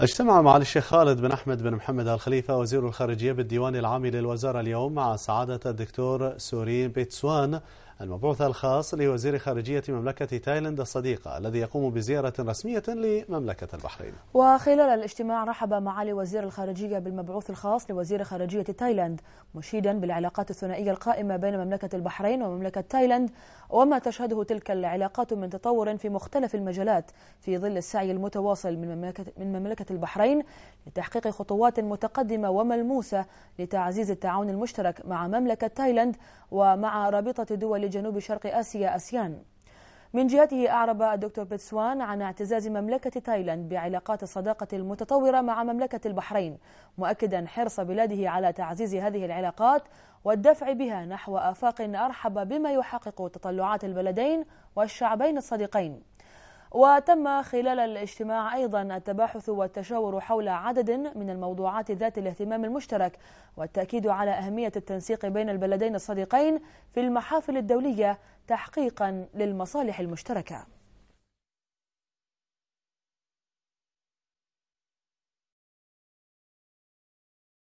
اجتمع معالي الشيخ خالد بن أحمد بن محمد آل خليفة وزير الخارجية بالديوان العام للوزارة اليوم مع سعادة الدكتور سورين بيتسوان المبعوث الخاص لوزير خارجية مملكة تايلاند الصديقة الذي يقوم بزيارة رسمية لمملكة البحرين وخلال الاجتماع رحب معالي وزير الخارجية بالمبعوث الخاص لوزير خارجية تايلاند مشيدا بالعلاقات الثنائية القائمة بين مملكة البحرين ومملكة تايلاند وما تشهده تلك العلاقات من تطور في مختلف المجالات في ظل السعي المتواصل من مملكة, من مملكة البحرين لتحقيق خطوات متقدمة وملموسة لتعزيز التعاون المشترك مع مملكة تايلاند ومع رابطة دول جنوب شرق آسيا أسيان من جهته أعرب الدكتور بتسوان عن اعتزاز مملكة تايلاند بعلاقات الصداقة المتطورة مع مملكة البحرين مؤكدا حرص بلاده على تعزيز هذه العلاقات والدفع بها نحو آفاق أرحب بما يحقق تطلعات البلدين والشعبين الصديقين وتم خلال الاجتماع أيضا التباحث والتشاور حول عدد من الموضوعات ذات الاهتمام المشترك والتأكيد على أهمية التنسيق بين البلدين الصديقين في المحافل الدولية تحقيقا للمصالح المشتركه